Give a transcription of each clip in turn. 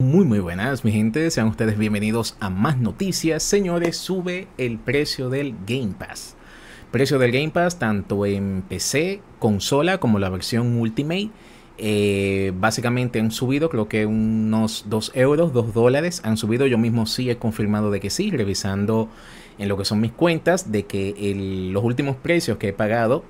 Muy muy buenas mi gente, sean ustedes bienvenidos a más noticias. Señores, sube el precio del Game Pass. Precio del Game Pass tanto en PC, consola como la versión Ultimate. Eh, básicamente han subido, creo que unos 2 euros, 2 dólares han subido. Yo mismo sí he confirmado de que sí, revisando en lo que son mis cuentas, de que los últimos precios que he pagado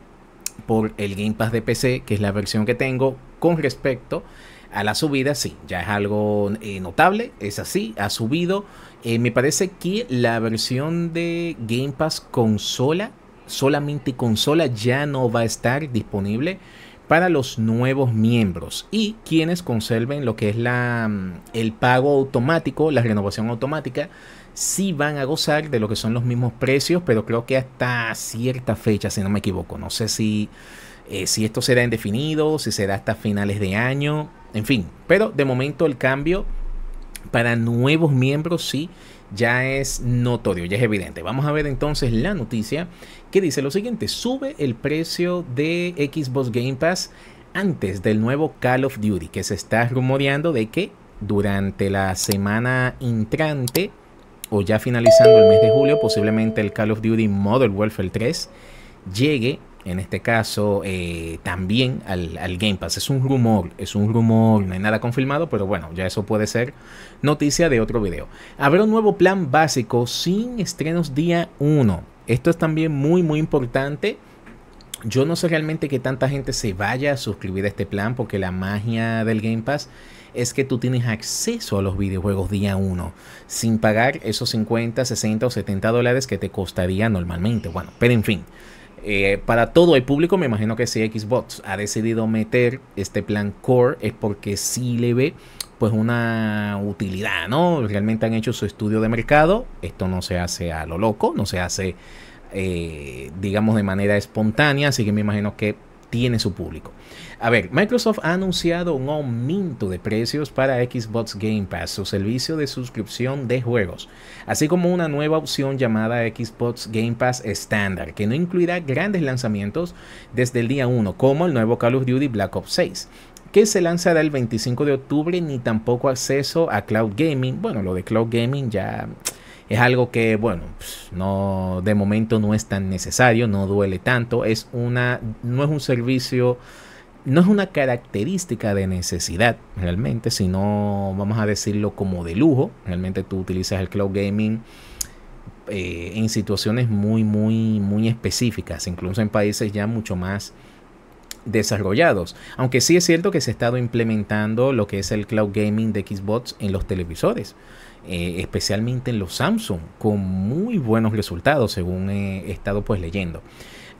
por el Game Pass de PC, que es la versión que tengo, con respecto a la subida sí, ya es algo eh, notable, es así, ha subido. Eh, me parece que la versión de Game Pass consola, solamente consola, ya no va a estar disponible para los nuevos miembros y quienes conserven lo que es la, mm, el pago automático, la renovación automática, sí van a gozar de lo que son los mismos precios, pero creo que hasta cierta fecha, si no me equivoco. No sé si, eh, si esto será indefinido, si será hasta finales de año. En fin, pero de momento el cambio para nuevos miembros sí ya es notorio, ya es evidente. Vamos a ver entonces la noticia que dice lo siguiente, sube el precio de Xbox Game Pass antes del nuevo Call of Duty, que se está rumoreando de que durante la semana entrante o ya finalizando el mes de julio, posiblemente el Call of Duty Modern Warfare 3 llegue en este caso eh, también al, al, Game Pass. Es un rumor, es un rumor, no hay nada confirmado, pero bueno, ya eso puede ser noticia de otro video. Habrá un nuevo plan básico sin estrenos día 1. Esto es también muy, muy importante. Yo no sé realmente que tanta gente se vaya a suscribir a este plan porque la magia del Game Pass es que tú tienes acceso a los videojuegos día 1 sin pagar esos 50, 60 o 70 dólares que te costaría normalmente. Bueno, pero en fin, eh, para todo el público, me imagino que si Xbox ha decidido meter este plan Core es porque sí le ve pues una utilidad, ¿no? Realmente han hecho su estudio de mercado. Esto no se hace a lo loco, no se hace, eh, digamos, de manera espontánea. Así que me imagino que tiene su público. A ver, Microsoft ha anunciado un aumento de precios para Xbox Game Pass, su servicio de suscripción de juegos, así como una nueva opción llamada Xbox Game Pass Standard, que no incluirá grandes lanzamientos desde el día 1, como el nuevo Call of Duty Black Ops 6 que se lanzará el 25 de octubre, ni tampoco acceso a cloud gaming. Bueno, lo de cloud gaming ya es algo que, bueno, pues, no, de momento no es tan necesario, no duele tanto, es una, no es un servicio, no es una característica de necesidad realmente, sino, vamos a decirlo como de lujo, realmente tú utilizas el cloud gaming. Eh, en situaciones muy, muy, muy específicas, incluso en países ya mucho más desarrollados. Aunque sí es cierto que se ha estado implementando lo que es el cloud gaming de Xbox en los televisores. Eh, especialmente en los Samsung, con muy buenos resultados, según he estado pues leyendo.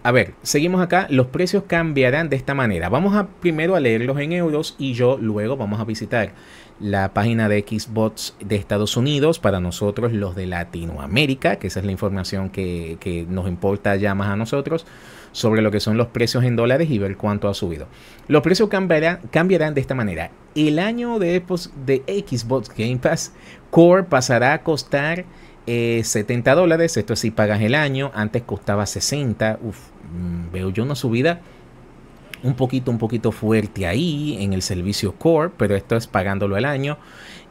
A ver, seguimos acá, los precios cambiarán de esta manera. Vamos a primero a leerlos en euros y yo luego vamos a visitar la página de Xbox de Estados Unidos, para nosotros los de Latinoamérica, que esa es la información que, nos importa ya más a nosotros, sobre lo que son los precios en dólares y ver cuánto ha subido. Los precios cambiarán, cambiarán de esta manera. El año de, pues, de Xbox Game Pass Core pasará a costar 70 eh, dólares. Esto es si pagas el año. Antes costaba 60. Mm, veo yo una subida un poquito, un poquito fuerte ahí en el servicio Core, pero esto es pagándolo el año.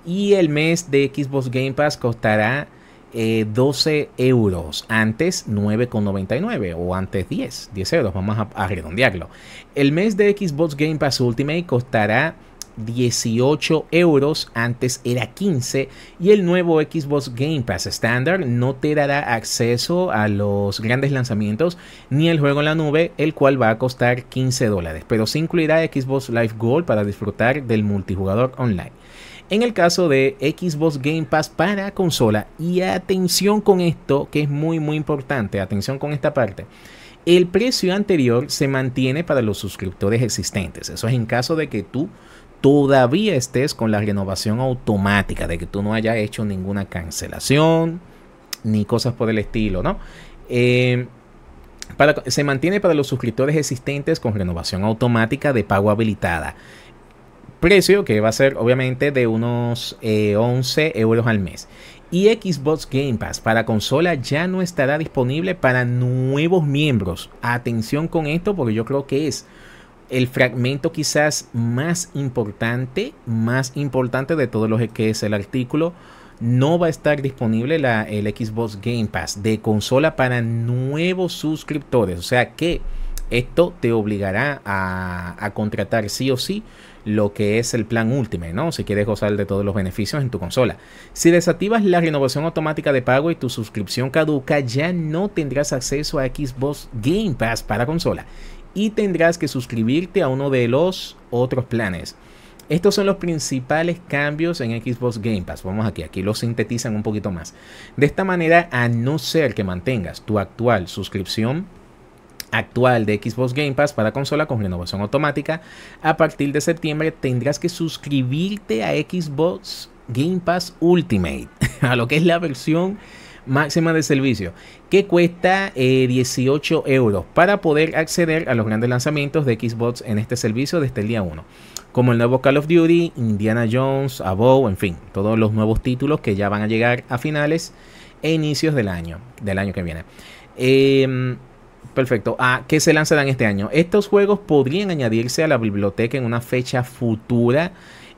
Y el mes de Xbox Game Pass costará 12 eh, euros, antes 9,99 o antes 10, 10 euros, vamos a redondearlo. El mes de Xbox Game Pass Ultimate costará 18 euros, antes era 15, y el nuevo Xbox Game Pass Standard no te dará acceso a los grandes lanzamientos ni el juego en la nube, el cual va a costar 15 dólares, pero se incluirá Xbox Live Gold para disfrutar del multijugador online. En el caso de Xbox Game Pass para consola, y atención con esto, que es muy muy importante, atención con esta parte. El precio anterior se mantiene para los suscriptores existentes. Eso es en caso de que tú todavía estés con la renovación automática, de que tú no hayas hecho ninguna cancelación ni cosas por el estilo, ¿no? Eh, para, se mantiene para los suscriptores existentes con renovación automática de pago habilitada. Precio que va a ser obviamente de unos 11 eh, euros al mes. Y Xbox Game Pass para consola ya no estará disponible para nuevos miembros. Atención con esto porque yo creo que es el fragmento quizás más importante, más importante de todos los que es el artículo, no va a estar disponible la, el Xbox Game Pass de consola para nuevos suscriptores. O sea que esto te obligará a, contratar sí o sí lo que es el plan último. ¿no? Si quieres gozar de todos los beneficios en tu consola. Si desactivas la renovación automática de pago y tu suscripción caduca, ya no tendrás acceso a Xbox Game Pass para consola y tendrás que suscribirte a uno de los otros planes. Estos son los principales cambios en Xbox Game Pass. Vamos aquí, aquí lo sintetizan un poquito más. De esta manera, a no ser que mantengas tu actual suscripción actual de Xbox Game Pass para consola con renovación automática, a partir de septiembre tendrás que suscribirte a Xbox Game Pass Ultimate, a lo que es la versión máxima de servicio que cuesta 18 eh, euros para poder acceder a los grandes lanzamientos de Xbox en este servicio desde el día 1 como el nuevo Call of Duty, Indiana Jones, Avow, en fin, todos los nuevos títulos que ya van a llegar a finales e inicios del año, del año que viene. Em, perfecto. ¿a ah, ¿Qué se lanzarán este año? Estos juegos podrían añadirse a la biblioteca en una fecha futura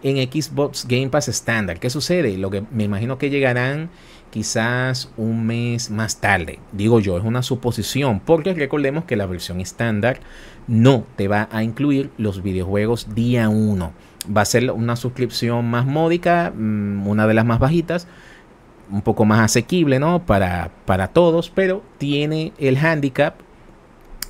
en Xbox Game Pass Standard. ¿Qué sucede? Lo que me imagino que llegarán quizás un mes más tarde. Digo yo, es una suposición, porque recordemos que la versión estándar no te va a incluir los videojuegos día 1. Va a ser una suscripción más módica, mm, una de las más bajitas, un poco más asequible, ¿no? Para, para todos, pero tiene el handicap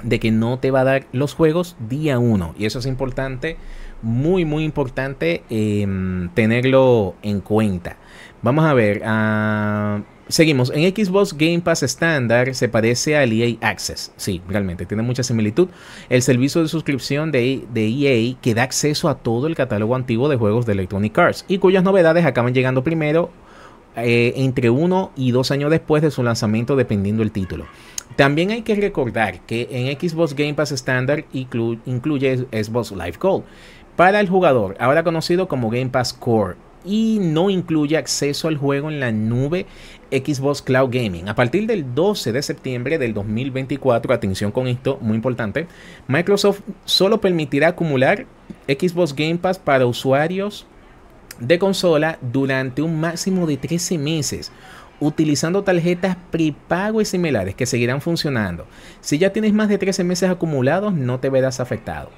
de que no te va a dar los juegos día 1. Y eso es importante muy, muy importante em, tenerlo en cuenta. Vamos a ver. Ah, seguimos. En Xbox Game Pass estándar se parece al EA Access. Sí, realmente tiene mucha similitud. El servicio de suscripción de, de EA que da acceso a todo el catálogo antiguo de juegos de Electronic Arts y cuyas novedades acaban llegando primero eh, entre uno y dos años después de su lanzamiento, dependiendo el título. También hay que recordar que en Xbox Game Pass estándar incluye Xbox Live Gold, para el jugador, ahora conocido como Game Pass Core, y no incluye acceso al juego en la nube Xbox Cloud Gaming. A partir del 12 de septiembre del 2024, atención con esto, muy importante, Microsoft solo permitirá acumular Xbox Game Pass para usuarios de consola durante un máximo de 13 meses utilizando tarjetas prepago y similares que seguirán funcionando. Si ya tienes más de 13 meses acumulados, no te verás afectado.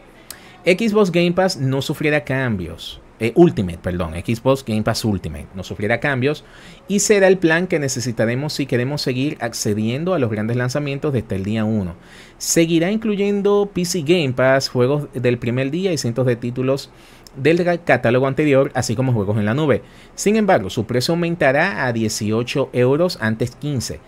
Xbox Game Pass no sufriera cambios. Eh, Ultimate, perdón, Xbox Game Pass Ultimate no sufriera cambios y será el plan que necesitaremos si queremos seguir accediendo a los grandes lanzamientos desde el día 1. Seguirá incluyendo PC Game Pass, juegos del primer día y cientos de títulos del catálogo anterior, así como juegos en la nube. Sin embargo, su precio aumentará a 18 euros antes 15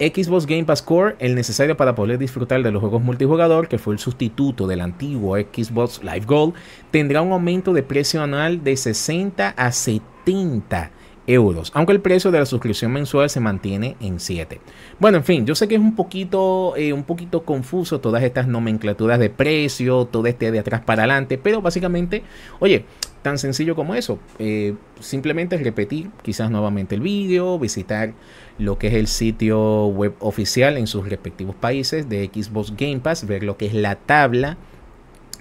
Xbox Game Pass Core, el necesario para poder disfrutar de los juegos multijugador, que fue el sustituto del antiguo Xbox Live Gold, tendrá un aumento de precio anual de 60 a 70 euros, aunque el precio de la suscripción mensual se mantiene en 7. Bueno, en fin, yo sé que es un poquito, eh, un poquito confuso todas estas nomenclaturas de precio, todo este de atrás para adelante, pero básicamente, oye, tan sencillo como eso. Simplemente eh, simplemente repetir quizás nuevamente el vídeo, visitar lo que es el sitio web oficial en sus respectivos países de Xbox Game Pass, ver lo que es la tabla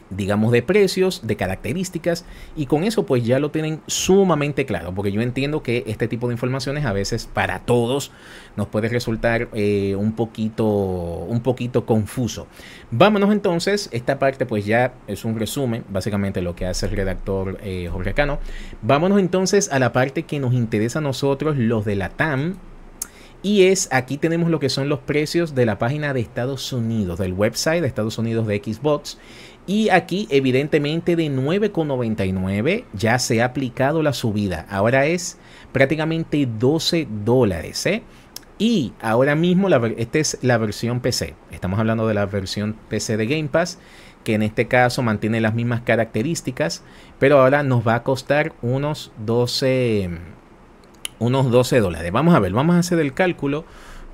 digamos, de precios, de características, y con eso pues ya lo tienen sumamente claro, porque yo entiendo que este tipo de informaciones a veces para todos nos puede resultar eh, un, poquito, un poquito confuso. Vámonos entonces, esta parte pues ya es un resumen, básicamente lo que hace el redactor eh, Jorge Cano. Vámonos entonces a la parte que nos interesa a nosotros, los de la TAM, y es aquí tenemos lo que son los precios de la página de Estados Unidos, del website de Estados Unidos de Xbox. Y aquí evidentemente de 9,99 ya se ha aplicado la subida. Ahora es prácticamente 12 dólares. ¿eh? Y ahora mismo esta es la versión PC. Estamos hablando de la versión PC de Game Pass que en este caso mantiene las mismas características, pero ahora nos va a costar unos 12 unos 12 dólares. Vamos a ver, vamos a hacer el cálculo.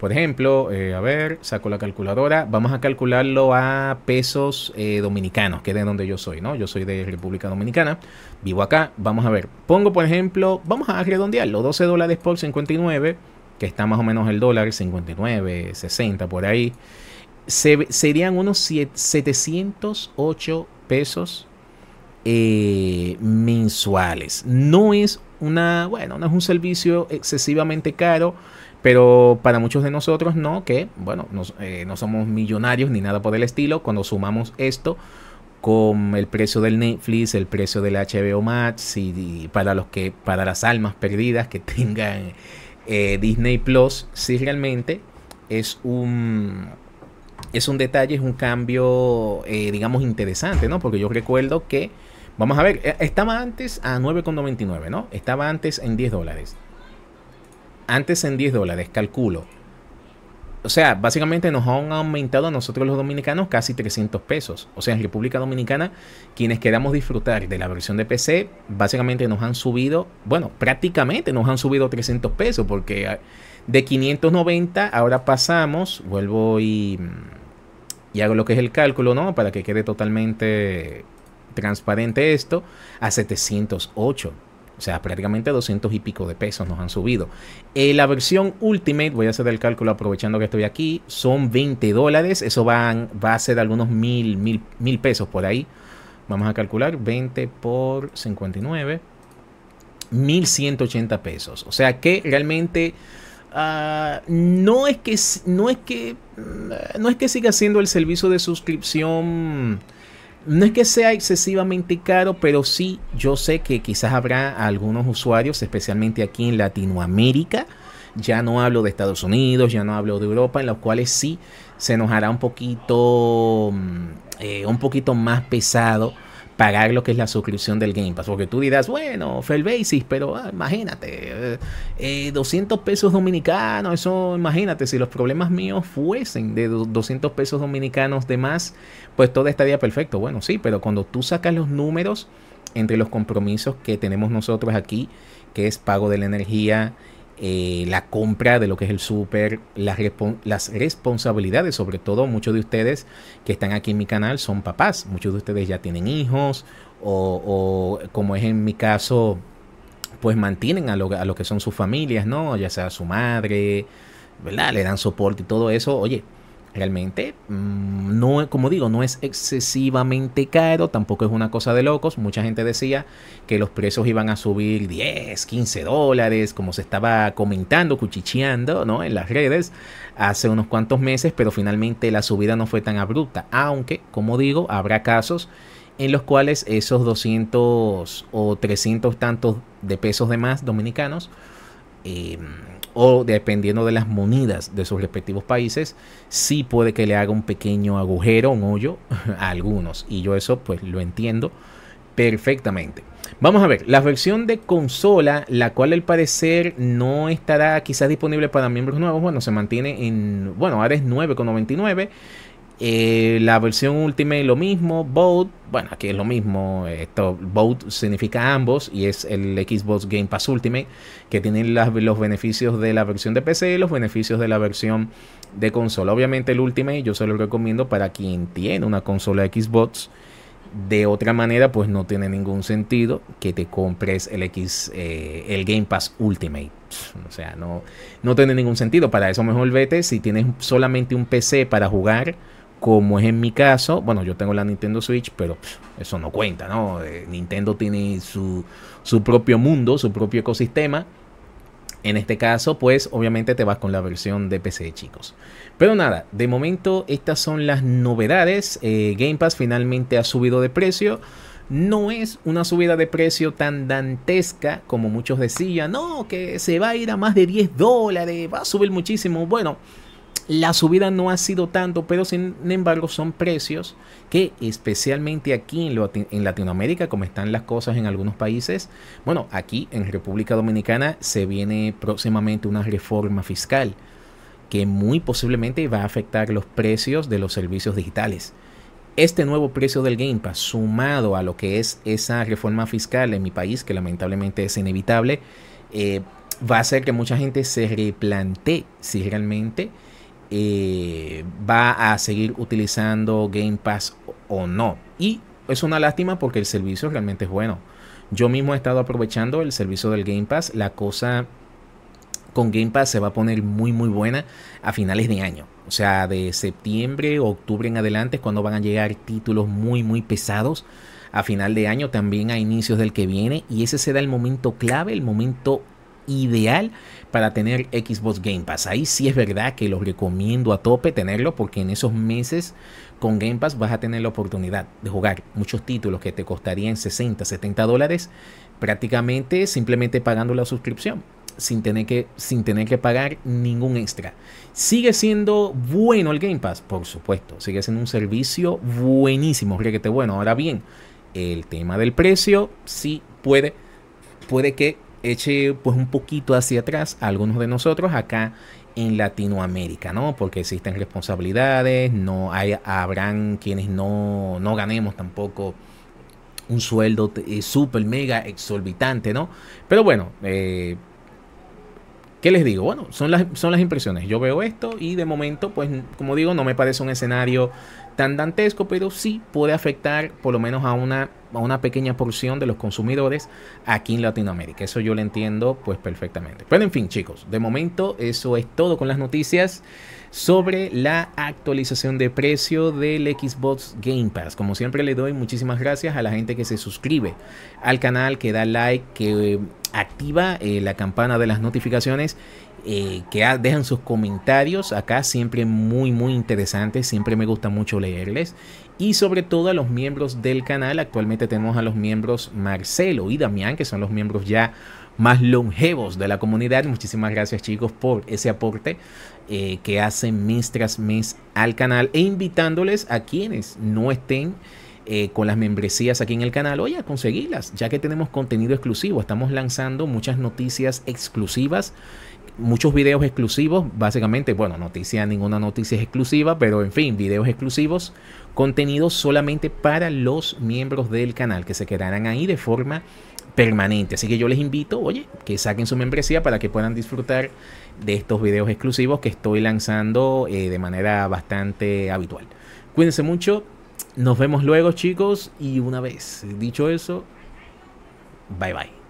Por ejemplo, eh, a ver, saco la calculadora, vamos a calcularlo a pesos eh, dominicanos, que es de donde yo soy, ¿no? Yo soy de República Dominicana, vivo acá, vamos a ver, pongo por ejemplo, vamos a redondearlo, 12 dólares por 59, que está más o menos el dólar, 59, 60 por ahí, serían unos 708 pesos eh, mensuales. No es una, bueno, no es un servicio excesivamente caro. Pero para muchos de nosotros no, que bueno, eh, no, somos millonarios ni nada por el estilo. Cuando sumamos esto con el precio del Netflix, el precio del HBO Max y, para los que para las almas perdidas que tengan eh, Disney Plus, si realmente es un es un detalle, es un cambio, eh, digamos, interesante, ¿no? Porque yo recuerdo que, vamos a ver, estaba antes a 9,99, ¿no? Estaba antes en 10 dólares antes en 10 dólares, calculo. O sea, básicamente nos han aumentado a nosotros los dominicanos casi 300 pesos. O sea, en República Dominicana, quienes queramos disfrutar de la versión de PC, básicamente nos han subido, bueno, prácticamente nos han subido 300 pesos, porque ah, de 590 ahora pasamos, vuelvo y, y hago lo que es el cálculo, ¿no? Para que quede totalmente transparente esto, a 708. O sea, prácticamente 200 y pico de pesos nos han subido. Eh, la versión Ultimate, voy a hacer el cálculo aprovechando que estoy aquí, son 20 dólares. Eso van, va a ser algunos mil, mil, mil pesos por ahí. Vamos a calcular 20 por 59. 1180 pesos. O sea que realmente... Ah, no es que no es que mm, no es que siga siendo el servicio de suscripción no es que sea excesivamente caro, pero sí yo sé que quizás habrá algunos usuarios, especialmente aquí en Latinoamérica, ya no hablo de Estados Unidos, ya no hablo de Europa, en los cuales sí se nos hará un poquito, mm, eh, un poquito más pesado pagar lo que es la suscripción del Game Pass. Porque tú dirás, bueno, Fair Basis, pero ah, imagínate, 200 eh, eh, pesos dominicanos, eso imagínate, si los problemas míos fuesen de 200 pesos dominicanos de más, pues todo estaría perfecto. Bueno, sí, pero cuando tú sacas los números entre los compromisos que tenemos nosotros aquí, que es pago de la energía, eh, la compra de lo que es el súper, las, responsabilidades, sobre todo muchos de ustedes que están aquí en mi canal son papás, muchos de ustedes ya tienen hijos o, como es en mi caso, pues mantienen a lo, a lo que son sus familias, ¿no? Ya sea su madre, ¿verdad? Le dan soporte y todo eso, oye realmente mm, no como digo no es excesivamente caro tampoco es una cosa de locos mucha gente decía que los precios iban a subir 10 15 dólares como se estaba comentando cuchicheando no en las redes hace unos cuantos meses pero finalmente la subida no fue tan abrupta aunque como digo habrá casos en los cuales esos 200 o 300 tantos de pesos de más dominicanos em, o dependiendo de las monedas de sus respectivos países, sí puede que le haga un pequeño agujero, un hoyo a algunos. Y yo eso pues lo entiendo perfectamente. Vamos a ver, la versión de consola, la cual al parecer no estará quizás disponible para miembros nuevos, bueno, se mantiene en, bueno, ahora es 9,99 eh, la versión Ultimate lo mismo, Boat, bueno, aquí es lo mismo, esto Boat significa ambos y es el Xbox Game Pass Ultimate que tiene los beneficios de la versión de PC y los beneficios de la versión de consola. Obviamente el Ultimate yo se lo recomiendo para quien tiene una consola Xbox. De otra manera, pues no tiene ningún sentido que te compres el X, eh, el Game Pass Ultimate. O sea, no, no tiene ningún sentido. Para eso mejor vete si tienes solamente un PC para jugar como es en mi caso, bueno, yo tengo la Nintendo Switch, pero eso no cuenta, ¿no? Eh, Nintendo tiene su, propio mundo, su propio ecosistema. En este caso, pues obviamente te vas con la versión de PC, chicos. Pero nada, de momento estas son las novedades. Eh, Game Pass finalmente ha subido de precio. No es una subida de precio tan dantesca como muchos decían. No, que se va a ir a más de 10 dólares, va a subir muchísimo. Bueno, la subida no ha sido tanto, pero sin embargo son precios que especialmente aquí en, Latinoamérica, como están las cosas en algunos países, bueno, aquí en República Dominicana se viene próximamente una reforma fiscal que muy posiblemente va a afectar los precios de los servicios digitales. Este nuevo precio del Game Pass, sumado a lo que es esa reforma fiscal en mi país, que lamentablemente es inevitable, eh, va a hacer que mucha gente se replantee si realmente eh, va a seguir utilizando Game Pass o no. Y es una lástima porque el servicio realmente es bueno. Yo mismo he estado aprovechando el servicio del Game Pass. La cosa con Game Pass se va a poner muy muy buena a finales de año. O sea, de septiembre, octubre en adelante es cuando van a llegar títulos muy muy pesados. A final de año, también a inicios del que viene. Y ese será el momento clave, el momento ideal para tener Xbox Game Pass. Ahí sí es verdad que lo recomiendo a tope tenerlo porque en esos meses con Game Pass vas a tener la oportunidad de jugar muchos títulos que te costarían 60, 70 dólares prácticamente simplemente pagando la suscripción. Sin tener, que, sin tener que pagar ningún extra. Sigue siendo bueno el Game Pass, por supuesto. Sigue siendo un servicio buenísimo, requete bueno. Ahora bien, el tema del precio sí puede, puede que eche pues un poquito hacia atrás a algunos de nosotros acá en Latinoamérica, ¿no? Porque existen responsabilidades, no hay, habrán quienes no, ganemos tampoco un sueldo eh, súper mega exorbitante, ¿no? Pero bueno, eh, ¿qué les digo? Bueno, son las, son las impresiones. Yo veo esto y de momento, pues, como digo, no me parece un escenario tan dantesco, pero sí puede afectar por lo menos a una, a una pequeña porción de los consumidores aquí en Latinoamérica. Eso yo lo entiendo pues perfectamente. Pero en fin chicos, de momento eso es todo con las noticias sobre la actualización de precio del Xbox Game Pass. Como siempre le doy muchísimas gracias a la gente que se suscribe al canal, que da like, que activa eh, la campana de las notificaciones, eh, que dejan sus comentarios acá, siempre muy, muy interesantes, siempre me gusta mucho leerles. Y sobre todo a los miembros del canal, actualmente tenemos a los miembros Marcelo y Damián, que son los miembros ya más longevos de la comunidad. Muchísimas gracias chicos por ese aporte eh, que hacen mes tras mes al canal e invitándoles a quienes no estén. Eh, con las membresías aquí en el canal, oye, conseguirlas ya que tenemos contenido exclusivo, estamos lanzando muchas noticias exclusivas muchos videos exclusivos, básicamente, bueno, noticias, ninguna noticia es exclusiva, pero en fin, videos exclusivos, contenido solamente para los miembros del canal que se quedarán ahí de forma permanente. Así que yo les invito, oye, que saquen su membresía para que puedan disfrutar de estos videos exclusivos que estoy lanzando eh, de manera bastante habitual. Cuídense mucho, nos vemos luego, chicos. Y una vez dicho eso, bye bye.